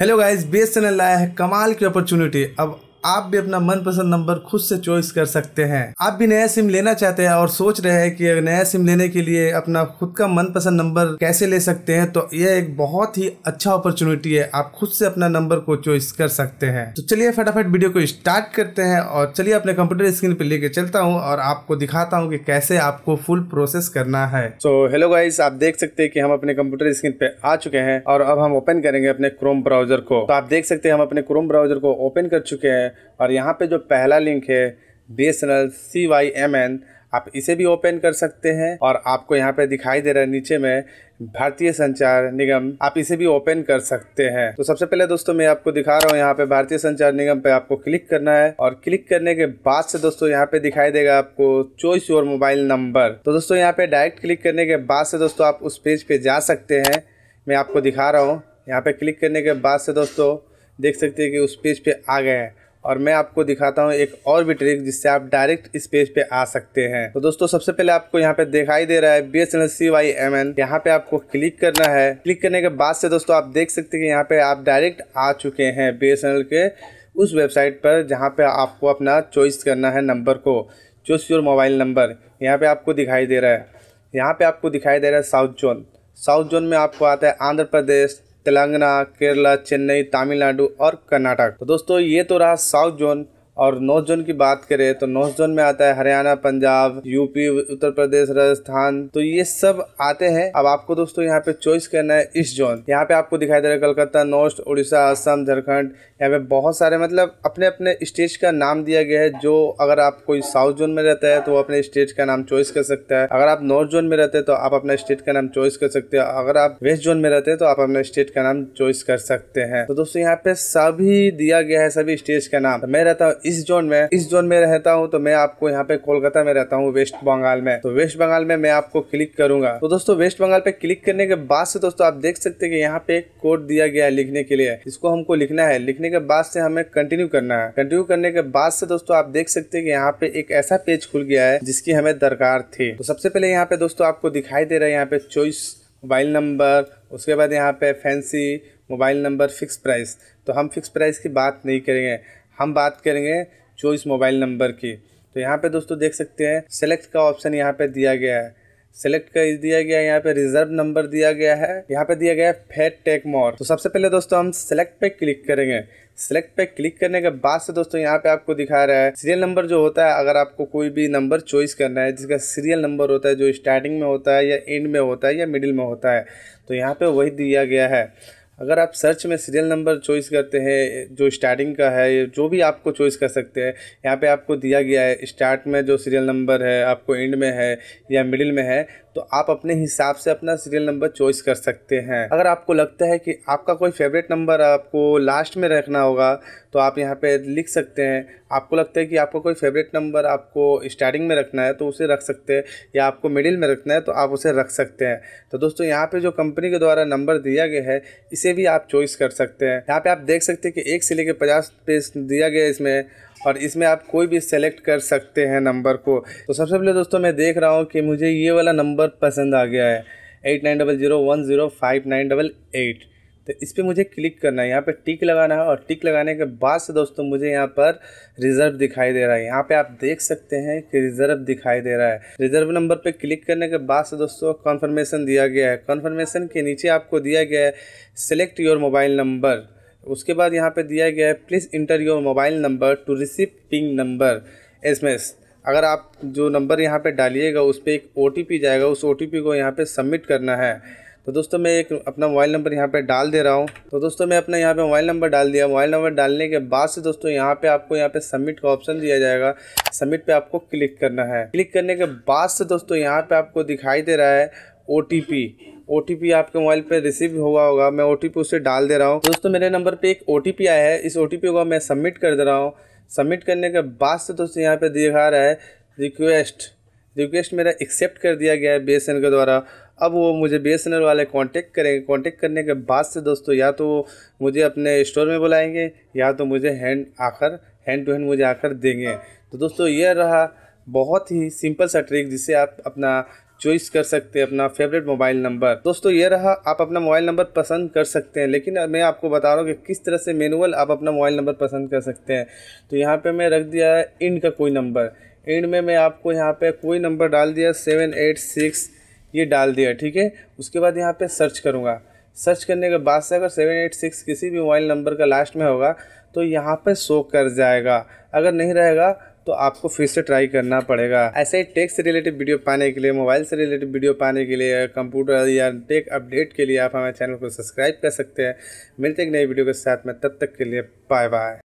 hello guys base channel लाया है कमाल की अपॉर्चुनिटी अब आप भी अपना मनपसंद नंबर खुद से चॉइस कर सकते हैं आप भी नया सिम लेना चाहते हैं और सोच रहे हैं कि अगर नया सिम लेने के लिए अपना खुद का मनपसंद नंबर कैसे ले सकते हैं तो यह एक बहुत ही अच्छा अपॉर्चुनिटी है आप खुद से अपना नंबर को चॉइस कर सकते हैं तो चलिए फटाफट वीडियो को स्टार्ट करते हैं और चलिए अपने कंप्यूटर स्क्रीन पर लेके चलता हूँ और आपको दिखाता हूँ की कैसे आपको फुल प्रोसेस करना है तो हेलो गाइज आप देख सकते हैं कि हम अपने कंप्यूटर स्क्रीन पे आ चुके हैं और अब हम ओपन करेंगे अपने क्रोम ब्राउजर को तो आप देख सकते हैं हम अपने क्रोम ब्राउजर को ओपन कर चुके हैं और यहाँ पे जो पहला लिंक है B S N L C Y M N आप इसे भी ओपन कर सकते हैं और आपको यहाँ पे दिखाई दे रहा है नीचे में भारतीय संचार निगम आप इसे भी ओपन कर सकते हैं तो सबसे पहले दोस्तों मैं आपको दिखा रहा हूँ यहाँ पे भारतीय संचार निगम पे आपको क्लिक करना है और क्लिक करने के बाद से दोस्तों यहाँ पे दिखाई देगा आपको चॉइस योर मोबाइल नंबर तो दोस्तों यहाँ पे डायरेक्ट क्लिक करने के बाद से दोस्तों आप उस पेज पे जा सकते हैं मैं आपको दिखा रहा हूँ यहाँ पे क्लिक करने के बाद से दोस्तों देख सकते हैं कि उस पेज पे आ गए हैं और मैं आपको दिखाता हूँ एक और भी ट्रिक जिससे आप डायरेक्ट इस पेज पे आ सकते हैं तो दोस्तों सबसे पहले आपको यहाँ पे दिखाई दे रहा है B S N L C Y M N यहाँ पे आपको क्लिक करना है क्लिक करने के बाद से दोस्तों आप देख सकते हैं कि यहाँ पे आप डायरेक्ट आ चुके हैं बी एस एन एल के उस वेबसाइट पर जहाँ पे आपको अपना चॉइस करना है नंबर को चूज योर मोबाइल नंबर यहाँ पे आपको दिखाई दे रहा है यहाँ पे आपको दिखाई दे रहा है साउथ जोन साउथ जोन में आपको आता है आंध्र प्रदेश तेलंगाना केरला चेन्नई तमिलनाडु और कर्नाटक तो दोस्तों ये तो रहा साउथ जोन और नॉर्थ जोन की बात करें तो नॉर्थ जोन में आता है हरियाणा पंजाब यूपी उत्तर प्रदेश राजस्थान तो ये सब आते हैं अब आपको दोस्तों यहाँ पे चॉइस करना है इस जोन यहाँ पे आपको दिखाई दे रहा है कलकत्ता नॉर्थ उड़ीसा असम झारखंड यहाँ पे बहुत सारे मतलब अपने अपने स्टेट का नाम दिया गया है जो अगर आप कोई साउथ जोन में रहता है तो वो अपने स्टेट का नाम चॉइस कर सकता है अगर आप नॉर्थ जोन में रहते हैं तो आप अपने स्टेट का नाम चॉइस कर सकते हैं अगर आप वेस्ट जोन में रहते हैं तो आप अपने स्टेट का नाम चॉइस कर सकते हैं तो दोस्तों यहाँ पे सभी दिया गया है सभी स्टेट का नाम मैं रहता हूँ इस जोन में इस जोन में रहता हूँ तो मैं आपको यहाँ पे कोलकाता में रहता हूँ वेस्ट बंगाल में तो वेस्ट बंगाल में मैं आपको क्लिक करूंगा तो दोस्तों वेस्ट बंगाल पे क्लिक करने के बाद से दोस्तों आप देख सकते हैं कि यहाँ पे एक कोड दिया गया है लिखने के लिए इसको हमको लिखना है लिखने के बाद से हमें कंटिन्यू करना है कंटिन्यू करने के बाद से दोस्तों आप देख सकते हैं कि यहाँ पे एक ऐसा पेज खुल गया है जिसकी हमें दरकार थी तो सबसे पहले यहाँ पे दोस्तों आपको दिखाई दे रहा है यहाँ पे चॉइस मोबाइल नंबर उसके बाद यहाँ पे fancy mobile number fix price तो हम फिक्स प्राइस की बात नहीं करेंगे हम बात करेंगे चॉइस मोबाइल नंबर की तो यहाँ पे दोस्तों देख सकते हैं सेलेक्ट का ऑप्शन यहाँ पे दिया गया है सेलेक्ट का दिया गया है यहाँ पे रिजर्व नंबर दिया गया है यहाँ पे दिया गया है फेट टेक मोर तो सबसे पहले दोस्तों हम सेलेक्ट पे क्लिक करेंगे सेलेक्ट पे क्लिक करने के बाद से दोस्तों यहाँ पे आपको दिखा रहा है सीरियल नंबर जो होता है अगर आपको कोई भी नंबर चॉइस करना है जिसका सीरियल नंबर होता है जो स्टार्टिंग में होता है या एंड में होता है या मिडिल में होता है तो यहाँ पे वही दिया गया है अगर आप सर्च में सीरियल नंबर चॉइस करते हैं जो स्टार्टिंग का है जो भी आपको चॉइस कर सकते हैं यहाँ पे आपको दिया गया है स्टार्ट में जो सीरियल नंबर है आपको एंड में है या मिडिल में है तो आप अपने हिसाब से अपना सीरियल नंबर चॉइस कर सकते हैं अगर आपको लगता है कि आपका कोई फेवरेट नंबर आपको लास्ट में रखना होगा तो आप यहाँ पे लिख सकते हैं आपको लगता है कि आपका कोई फेवरेट नंबर आपको स्टार्टिंग में रखना है तो उसे रख सकते हैं या आपको मिडिल में रखना है तो आप उसे रख सकते हैं तो दोस्तों यहाँ पर जो कंपनी के द्वारा नंबर दिया गया है इसे भी आप चॉइस कर सकते हैं यहाँ पर आप देख सकते हैं कि एक से लेकर पचास पे दिया गया इसमें और इसमें आप कोई भी सेलेक्ट कर सकते हैं नंबर को तो सबसे पहले दोस्तों मैं देख रहा हूँ कि मुझे ये वाला नंबर पसंद आ गया है eight nine double zero one zero five nine double eight तो इस पर मुझे क्लिक करना है यहाँ पे टिक लगाना है और टिक लगाने के बाद से दोस्तों मुझे यहाँ पर रिज़र्व दिखाई दे रहा है यहाँ पे आप देख सकते हैं कि रिज़र्व दिखाई दे रहा है रिज़र्व नंबर पे क्लिक करने के बाद से दोस्तों कॉन्फर्मेशन दिया गया है कॉन्फर्मेशन के नीचे आपको दिया गया है सेलेक्ट योर मोबाइल नंबर उसके बाद यहाँ पे दिया गया है please enter your mobile number to receive PIN numbers अगर आप जो नंबर यहाँ पे डालिएगा उस पर एक ओ जाएगा उस ओ को यहाँ पे सबमिट करना है तो दोस्तों मैं एक अपना मोबाइल नंबर यहाँ पे डाल दे रहा हूँ तो दोस्तों मैं अपना यहाँ पे मोबाइल नंबर डाल दिया मोबाइल नंबर डालने के बाद से दोस्तों यहाँ पे आपको यहाँ पे सबमिट का ऑप्शन दिया जाएगा सबमिट पे आपको क्लिक करना है क्लिक करने के बाद से दोस्तों यहाँ पे आपको दिखाई दे रहा है ओ ओ आपके मोबाइल पर रिसीव हुआ होगा मैं ओ उसे डाल दे रहा हूँ दोस्तों मेरे नंबर पर एक ओ आया है इस ओ को मैं सबमिट कर दे रहा हूँ सबमिट करने के बाद से दोस्तों यहाँ पर दिखा रहा है रिक्वेस्ट रिक्वेस्ट मेरा एक्सेप्ट कर दिया गया है बी के द्वारा अब वो मुझे बी वाले कॉन्टेक्ट करेंगे कॉन्टेक्ट करने के बाद से दोस्तों या तो मुझे अपने स्टोर में बुलाएंगे या तो मुझे हैंड आकर हैंड टू हैंड मुझे आकर देंगे तो दोस्तों यह रहा बहुत ही सिंपल सा ट्रिक जिससे आप अपना चॉइस कर सकते हैं अपना फेवरेट मोबाइल नंबर दोस्तों ये रहा आप अपना मोबाइल नंबर पसंद कर सकते हैं लेकिन मैं आपको बता रहा हूँ कि किस तरह से मैनुअल आप अपना मोबाइल नंबर पसंद कर सकते हैं तो यहाँ पर मैं रख दिया है इंड का कोई नंबर इंड में मैं आपको यहाँ पर कोई नंबर डाल दिया सेवन एट सिक्स ये डाल दिया ठीक है उसके बाद यहाँ पर सर्च करूँगा सर्च करने के बाद से अगर सेवन एट सिक्स किसी भी मोबाइल नंबर का लास्ट में होगा तो यहाँ पर शो कर जाएगा अगर नहीं रहेगा तो आपको फिर से ट्राई करना पड़ेगा ऐसे ही टेक से रिलेटेड वीडियो पाने के लिए मोबाइल से रिलेटेड वीडियो पाने के लिए कंप्यूटर या टेक अपडेट के लिए आप हमारे चैनल को सब्सक्राइब कर सकते हैं मिलते एक नई वीडियो के साथ में तब तक के लिए बाय बाय